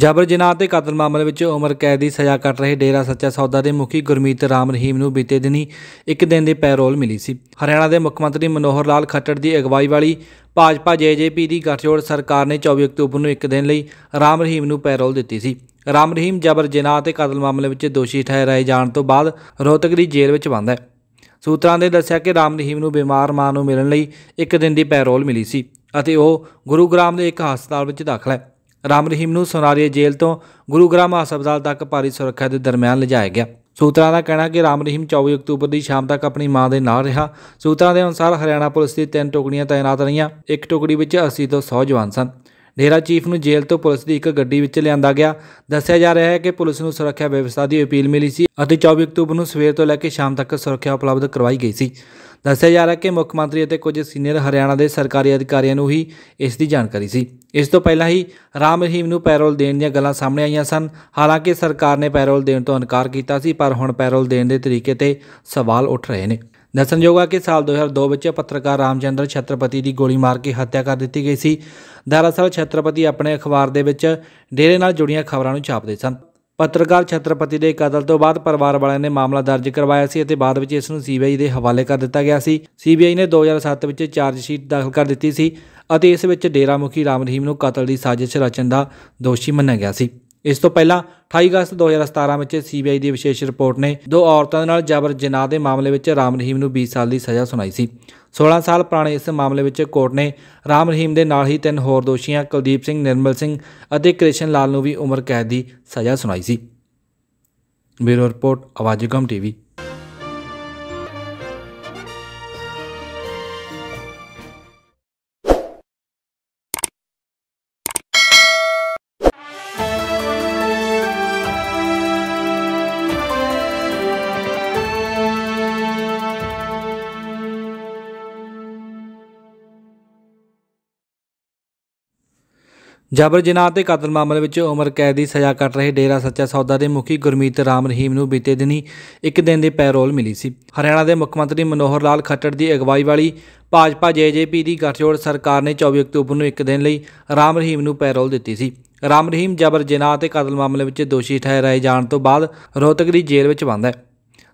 ਜਬਰ ਜਨਾਹ ਤੇ ਕਤਲ ਮਾਮਲੇ ਵਿੱਚ ਉਮਰ ਕੈਦ ਦੀ ਸਜ਼ਾ ਕੱਟ ਰਹੇ ਡੇਰਾ ਸੱਚਾ ਸੌਦਾ ਦੇ ਮੁਖੀ ਗੁਰਮੀਤ ਰਾਮ ਰਹੀਮ ਨੂੰ ਬੀਤੇ ਦਿਨੀ ਇੱਕ ਦਿਨ ਦੀ ਪੈਰੋਲ ਮਿਲੀ ਸੀ ਹਰਿਆਣਾ ਦੇ ਮੁੱਖ ਮੰਤਰੀ ਮਨੋਹਰ ਲਾਲ ਖੱਟੜ ਦੀ ਅਗਵਾਈ ਵਾਲੀ ਭਾਜਪਾ ਜੇਜੇਪੀ ਦੀ ਗਠਜੋੜ ਸਰਕਾਰ ਨੇ 24 ਅਕਤੂਬਰ ਨੂੰ ਇੱਕ ਦਿਨ ਲਈ ਰਾਮ ਰਹੀਮ ਨੂੰ ਪੈਰੋਲ ਦਿੱਤੀ ਸੀ ਰਾਮ ਰਹੀਮ ਜਬਰ ਜਨਾਹ ਤੇ ਕਤਲ ਮਾਮਲੇ ਵਿੱਚ ਦੋਸ਼ੀ ਠਹਿਰਾਏ ਜਾਣ ਤੋਂ ਬਾਅਦ ਰੋਹਤਕ ਦੀ ਜੇਲ੍ਹ ਵਿੱਚ ਬੰਦ ਹੈ ਸੂਤਰਾਂ ਨੇ ਦੱਸਿਆ ਕਿ ਰਾਮ ਰਹੀਮ ਨੂੰ ਬਿਮਾਰ ਮਾਂ ਨੂੰ ਮਿਲਣ ਲਈ ਇੱਕ ਦਿਨ ਦੀ ਪੈਰੋਲ ਮਿਲੀ ਸੀ ਅਤੇ ਉਹ ਗੁਰੂਗ੍ਰਾਮ ਦੇ ਇੱਕ ਹਸਪਤਾਲ ਵਿੱਚ ਦਾਖਲ ਹੈ ਰਾਮ ਰਹੀਮ ਨੂੰ ਸੋਨਾਰੀਆ ਜੇਲ੍ਹ ਤੋਂ ਗੁਰੂਗ੍ਰਾਮ ਹਸਪਤਾਲ ਤੱਕ ਭਾਰੀ ਸੁਰੱਖਿਆ ਦੇ ਦਰਮਿਆਨ ਲਿਜਾਇਆ ਗਿਆ ਸੂਤਰਾਂ ਦਾ ਕਹਿਣਾ ਕਿ ਰਾਮ ਰਹੀਮ 24 ਅਕਤੂਬਰ ਦੀ ਸ਼ਾਮ ਤੱਕ ਆਪਣੀ ਮਾਂ ਦੇ ਨਾਲ ਰਿਹਾ ਸੂਤਰਾਂ ਦੇ ਅਨੁਸਾਰ ਹਰਿਆਣਾ ਪੁਲਿਸ ਦੀ ਤਿੰਨ ਟੁਕੜੀਆਂ ਤਾਇਨਾਤ ਰਹੀਆਂ ਇੱਕ ਟੁਕੜੀ ਵਿੱਚ 80 ਤੋਂ 100 ਜਵਾਨ ਸਨ ਡੇਰਾ ਚੀਫ ਨੂੰ ਜੇਲ੍ਹ ਤੋਂ ਪੁਲਿਸ ਦੀ ਇੱਕ ਗੱਡੀ ਵਿੱਚ ਲਿਆਂਦਾ ਗਿਆ ਦੱਸਿਆ ਜਾ ਰਿਹਾ ਹੈ ਕਿ ਪੁਲਿਸ ਨੂੰ ਸੁਰੱਖਿਆ ਵਿਵਸਥਾ ਦੀ ਅਪੀਲ ਮਿਲੀ ਸੀ ਅਤੇ 24 ਅਕਤੂਬਰ ਨੂੰ ਸਵੇਰ ਤੋਂ ਲੈ ਕੇ ਸ਼ਾਮ ਤੱਕ ਸੁਰੱਖਿਆ ਉਪਲਬਧ ਕਰਵਾਈ ਗਈ ਸੀ ਦੱਸਿਆ ਜਾ ਰਿਹਾ ਕਿ ਮੁੱਖ ਮੰਤਰੀ ਅਤੇ ਕੁਝ ਸੀਨੀਅਰ ਹਰਿਆਣਾ ਦੇ ਸਰਕਾਰੀ ਅਧਿਕਾਰੀਆਂ ਨੂੰ ਹੀ ਇਸ ਦੀ ਜਾਣਕਾਰੀ ਸੀ ਇਸ ਤੋਂ ਪਹਿਲਾਂ ਹੀ ਰਾਮ ਰਹੀਮ ਨੂੰ ਪੈਰੋਲ ਦੇਣ ਦੀਆਂ ਗੱਲਾਂ ਸਾਹਮਣੇ ਆਈਆਂ ਸਨ ਹਾਲਾਂਕਿ ਸਰਕਾਰ ਨੇ ਪੈਰੋਲ ਦੇਣ ਤੋਂ ਇਨਕਾਰ ਕੀਤਾ ਸੀ ਪਰ ਹੁਣ ਪੈਰੋਲ ਦੇਣ ਦੇ ਤਰੀਕੇ ਤੇ ਸਵਾਲ ਉੱਠ ਰਹੇ ਨੇ ਦੱਸਣਯੋਗ ਹੈ ਕਿ ਸਾਲ 2002 ਵਿੱਚ ਪੱਤਰਕਾਰ ਰਾਮਚੰਦਰ ਛਤਰਪਤੀ ਦੀ ਗੋਲੀ ਮਾਰ ਕੇ ਹੱਤਿਆ ਕਰ ਦਿੱਤੀ ਗਈ ਸੀ ਦਰਅਸਲ ਛਤਰਪਤੀ ਆਪਣੇ ਅਖਬਾਰ ਦੇ ਵਿੱਚ ਡੇਰੇ ਨਾਲ ਜੁੜੀਆਂ ਖਬਰਾਂ ਨੂੰ ਛਾਪਦੇ ਸਨ ਪੱਤਰਕਾਰ ਛਤਰਪਤੀ ਦੇ ਕਤਲ ਤੋਂ ਬਾਅਦ ਪਰਿਵਾਰ ਵਾਲਿਆਂ ਨੇ ਮਾਮਲਾ ਦਰਜ ਕਰਵਾਇਆ ਸੀ ਅਤੇ ਬਾਅਦ ਵਿੱਚ ਇਸ ਨੂੰ ਸੀਬੀਆਈ ਦੇ ਹਵਾਲੇ ਕਰ ਦਿੱਤਾ ਗਿਆ ਸੀ ਸੀਬੀਆਈ ਨੇ 2007 ਵਿੱਚ ਚਾਰਜ ਸ਼ੀਟ ਦਾਖਲ ਕਰ ਦਿੱਤੀ ਸੀ ਅਤੇ ਇਸ ਵਿੱਚ ਡੇਰਾ ਮੁਖੀ ਰਾਮ ਰਹੀਮ ਨੂੰ ਕਤਲ ਦੀ ਸਾਜ਼ਿਸ਼ ਰਚਨ ਦਾ ਦੋਸ਼ੀ ਮੰਨਿਆ ਗਿਆ ਸੀ ਇਸ ਤੋਂ ਪਹਿਲਾਂ 28 ਅਗਸਤ 2017 ਵਿੱਚ ਸੀਬੀਆਈ ਦੀ ਵਿਸ਼ੇਸ਼ ਰਿਪੋਰਟ ਨੇ ਦੋ ਔਰਤਾਂ ਦੇ ਨਾਲ ਜਬਰ ਜਨਾਹ ਦੇ ਮਾਮਲੇ ਵਿੱਚ ਰਾਮ ਰਹੀਮ ਨੂੰ 20 ਸਾਲ ਦੀ ਸਜ਼ਾ ਸੁਣਾਈ ਸੀ 16 ਸਾਲ ਪੁਰਾਣੇ ਇਸ ਮਾਮਲੇ ਵਿੱਚ ਕੋਰਟ ਨੇ ਰਾਮ ਰਹੀਮ ਦੇ ਨਾਲ ਹੀ ਤਿੰਨ ਹੋਰ ਦੋਸ਼ੀਆਂ ਕੁਲਦੀਪ ਸਿੰਘ ਨਿਰਮਲ ਸਿੰਘ ਅਤੇ ਕ੍ਰਿਸ਼ਨ ਲਾਲ ਨੂੰ ਵੀ ਉਮਰ ਕੈਦ ਦੀ ਸਜ਼ਾ ਸੁਣਾਈ ਸੀ ਬਿਊਰੋ ਰਿਪੋਰਟ ਆਵਾਜ਼ਗਮ ਟੀਵੀ ਜਬਰ ਜਨਾਹ ਤੇ ਕਤਲ ਮਾਮਲੇ ਵਿੱਚ ਉਮਰ ਕੈਦ ਦੀ ਸਜ਼ਾ ਕੱਟ ਰਹੇ ਡੇਰਾ ਸੱਚਾ ਸੌਦਾ ਦੇ ਮੁਖੀ ਗੁਰਮੀਤ ਰਾਮ ਰਹੀਮ ਨੂੰ ਬੀਤੇ ਦਿਨੀ ਇੱਕ ਦਿਨ ਦੀ ਪੈਰੋਲ ਮਿਲੀ ਸੀ ਹਰਿਆਣਾ ਦੇ ਮੁੱਖ ਮੰਤਰੀ ਮਨੋਹਰ ਲਾਲ ਖੱਟੜ ਦੀ ਅਗਵਾਈ ਵਾਲੀ ਭਾਜਪਾ ਜੇਜੇਪੀ ਦੀ ਗਠਜੋੜ ਸਰਕਾਰ ਨੇ 24 ਅਕਤੂਬਰ ਨੂੰ ਇੱਕ ਦਿਨ ਲਈ ਰਾਮ ਰਹੀਮ ਨੂੰ ਪੈਰੋਲ ਦਿੱਤੀ ਸੀ ਰਾਮ ਰਹੀਮ ਜਬਰ ਜਨਾਹ ਤੇ ਕਤਲ ਮਾਮਲੇ ਵਿੱਚ ਦੋਸ਼ੀ ਠਹਿਰਾਏ ਜਾਣ ਤੋਂ ਬਾਅਦ ਰੋਹਤਕ ਦੀ ਜੇਲ੍ਹ ਵਿੱਚ ਬੰਦ ਹੈ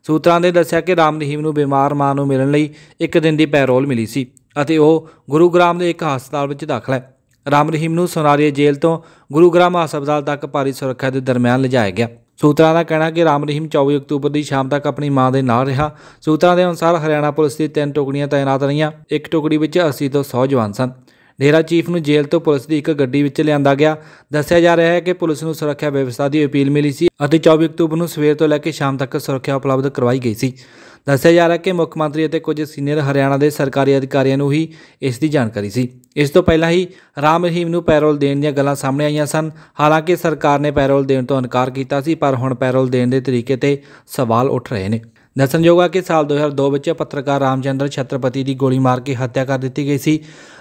ਸੂਤਰਾਂ ਨੇ ਦੱਸਿਆ ਕਿ ਰਾਮ ਰਹੀਮ ਨੂੰ ਬਿਮਾਰ ਮਾਂ ਨੂੰ ਮਿਲਣ ਲਈ ਇੱਕ ਦਿਨ ਦੀ ਪੈਰੋਲ ਮਿਲੀ ਸੀ ਅਤੇ ਉਹ ਗੁਰੂਗ੍ਰਾਮ ਦੇ ਇੱਕ ਹਸਪਤਾਲ ਵਿੱਚ ਦਾਖਲ ਹੈ ਰਾਮ ਰਹੀਮ ਨੂੰ ਸੋਨਾਰੀਏ ਜੇਲ੍ਹ ਤੋਂ ਗੁਰੂਗ੍ਰਾਮ ਹਸਪਤਾਲ ਤੱਕ ਭਾਰੀ ਸੁਰੱਖਿਆ ਦੇ ਦਰਮਿਆਨ ਲਿਜਾਇਆ ਗਿਆ ਸੂਤਰਾਂ ਦਾ ਕਹਿਣਾ ਕਿ ਰਾਮ ਰਹੀਮ 24 ਅਕਤੂਬਰ ਦੀ ਸ਼ਾਮ ਤੱਕ ਆਪਣੀ ਮਾਂ ਦੇ ਨਾਲ ਰਿਹਾ ਸੂਤਰਾਂ ਦੇ ਅਨੁਸਾਰ ਹਰਿਆਣਾ ਪੁਲਿਸ ਦੀ ਤਿੰਨ ਟੁਕੜੀਆਂ ਤਾਇਨਾਤ ਰਹੀਆਂ ਇੱਕ ਟੁਕੜੀ ਵਿੱਚ 80 ਤੋਂ 100 ਜਵਾਨ ਸਨ ਡੇਰਾ ਚੀਫ ਨੂੰ ਜੇਲ੍ਹ ਤੋਂ ਪੁਲਿਸ ਦੀ ਇੱਕ ਗੱਡੀ ਵਿੱਚ ਲਿਆਂਦਾ ਗਿਆ ਦੱਸਿਆ ਜਾ ਰਿਹਾ ਹੈ ਕਿ ਪੁਲਿਸ ਨੂੰ ਸੁਰੱਖਿਆ ਵਿਵਸਥਾ ਦੀ ਅਪੀਲ ਮਿਲੀ ਸੀ ਅਤੇ 24 ਅਕਤੂਬਰ ਨੂੰ ਸਵੇਰ ਤੋਂ ਲੈ ਕੇ ਸ਼ਾਮ ਤੱਕ ਸੁਰੱਖਿਆ ਉਪਲਬਧ ਕਰਵਾਈ ਗਈ ਸੀ ਦੱਸਿਆ ਜਾ ਰਿਹਾ ਕਿ ਮੁੱਖ ਮੰਤਰੀ ਅਤੇ ਕੁਝ ਸੀਨੀਅਰ ਹਰਿਆਣਾ ਦੇ ਸਰਕਾਰੀ ਅਧਿਕਾਰੀਆਂ ਨੂੰ ਹੀ ਇਸ ਦੀ ਜਾਣਕਾਰੀ ਸੀ ਇਸ ਤੋਂ ਪਹਿਲਾਂ ਹੀ ਰਾਮ ਰਹੀਮ ਨੂੰ ਪੈਰੋਲ ਦੇਣ ਦੀਆਂ ਗੱਲਾਂ ਸਾਹਮਣੇ ਆਈਆਂ ਸਨ ਹਾਲਾਂਕਿ ਸਰਕਾਰ ਨੇ ਪੈਰੋਲ ਦੇਣ ਤੋਂ ਇਨਕਾਰ ਕੀਤਾ ਸੀ ਪਰ ਹੁਣ ਪੈਰੋਲ ਦੇਣ ਦੇ ਤਰੀਕੇ ਤੇ ਸਵਾਲ ਉੱਠ ਰਹੇ ਨੇ ਦੱਸਣਯੋਗ ਹੈ ਕਿ ਸਾਲ 2002 ਵਿੱਚ ਪੱਤਰਕਾਰ ਰਾਮਚੰਦਰ ਛਤਰਪਤੀ ਦੀ ਗੋਲੀ ਮਾਰ ਕੇ ਹੱਤਿਆ ਕਰ ਦਿੱਤੀ ਗਈ ਸੀ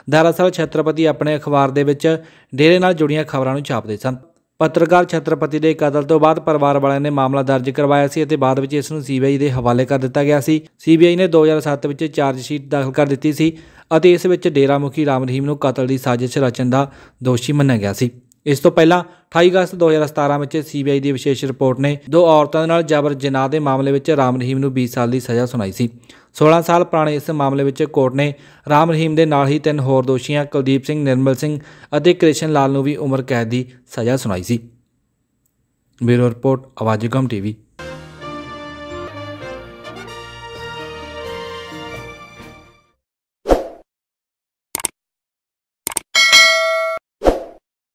ਦਰਅਸਲ ਛਤਰਪਤੀ ਆਪਣੇ ਅਖਬਾਰ ਦੇ ਵਿੱਚ ਡੇਰੇ ਨਾਲ ਜੁੜੀਆਂ ਖਬਰਾਂ ਨੂੰ ਛਾਪਦੇ ਸਨ ਪੱਤਰਕਾਰ ਛਤਰਪਤੀ ਦੇ ਕਤਲ ਤੋਂ ਬਾਅਦ ਪਰਿਵਾਰ ਵਾਲਿਆਂ ਨੇ ਮਾਮਲਾ ਦਰਜ ਕਰਵਾਇਆ ਸੀ ਅਤੇ ਬਾਅਦ ਵਿੱਚ ਇਸ ਨੂੰ ਸੀਬੀਆਈ ਦੇ ਹਵਾਲੇ ਕਰ ਦਿੱਤਾ ਗਿਆ ਸੀ ਸੀਬੀਆਈ ਨੇ 2007 ਵਿੱਚ ਚਾਰਜ ਸ਼ੀਟ ਦਾਖਲ ਕਰ ਦਿੱਤੀ ਸੀ ਅਤੇ ਇਸ ਵਿੱਚ ਡੇਰਾ ਮੁਖੀ ਰਾਮ ਰਹੀਮ ਨੂੰ ਕਤਲ ਦੀ ਸਾਜ਼ਿਸ਼ ਰਚਣ ਦਾ ਦੋਸ਼ੀ ਮੰਨਿਆ ਗਿਆ ਸੀ ਇਸ ਤੋਂ ਪਹਿਲਾਂ 28 ਅਗਸਤ 2017 ਵਿੱਚ ਸੀਬੀਆਈ ਦੀ ਵਿਸ਼ੇਸ਼ ਰਿਪੋਰਟ ਨੇ ਦੋ ਔਰਤਾਂ ਨਾਲ ਜਬਰ ਜਨਾਹ ਦੇ ਮਾਮਲੇ ਵਿੱਚ ਰਾਮ ਰਹੀਮ ਨੂੰ 20 ਸਾਲ ਦੀ ਸਜ਼ਾ ਸੁਣਾਈ ਸੀ 16 ਸਾਲ ਪੁਰਾਣੇ ਇਸ ਮਾਮਲੇ ਵਿੱਚ ਕੋਰਟ ਨੇ ਰਾਮ ਰਹੀਮ ਦੇ ਨਾਲ ਹੀ ਤਿੰਨ ਹੋਰ ਦੋਸ਼ੀਆਂ ਕੁਲਦੀਪ ਸਿੰਘ ਨਿਰਮਲ ਸਿੰਘ ਅਤੇ ਕ੍ਰਿਸ਼ਨ ਲਾਲ ਨੂੰ ਵੀ ਉਮਰ ਕੈਦ ਦੀ ਸਜ਼ਾ ਸੁਣਾਈ ਸੀ ਬਿਊਰੋ ਰਿਪੋਰਟ ਆਵਾਜ਼ਗਮ ਟੀਵੀ